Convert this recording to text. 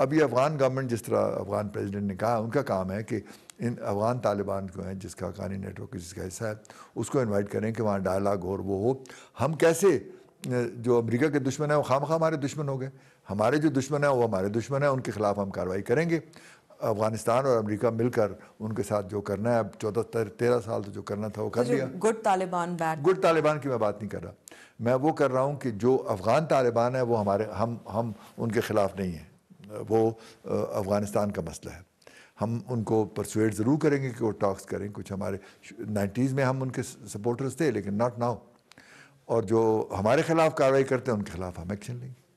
अब ये अफ़गान गवर्नमेंट जिस तरह अफ़गान प्रेसिडेंट ने कहा उनका काम है कि इन अफ़गान तालिबान को हैं जिसका अफगानी नेटवर्क जिसका हिस्सा है उसको इनवाइट करें कि वहाँ डायलाग हो और वो हो हम कैसे जो अमेरिका के दुश्मन हैं वो खाम हमारे दुश्मन हो गए हमारे जो दुश्मन हैं वो हमारे दुश्मन हैं उनके ख़िलाफ़ हम कार्रवाई करेंगे अफगानिस्तान और अमेरिका मिलकर उनके साथ जो करना है अब चौदह तेरह साल तो जो करना था वो कर अच्छा, लिया good Taliban bad good Taliban की मैं बात नहीं कर रहा मैं वो कर रहा हूँ कि जो अफ़गान तालिबान है वो हमारे हम हम उनके ख़िलाफ़ नहीं हैं वो अफ़गानिस्तान का मसला है हम उनको परसुएट ज़रूर करेंगे कि वो टॉक्स करें कुछ हमारे नाइन्टीज़ में हम उनके सपोर्टर्स थे लेकिन नॉट नाउ और जो हमारे ख़िलाफ़ कार्रवाई करते हैं उनके ख़िलाफ़ हम एक्शन लेंगे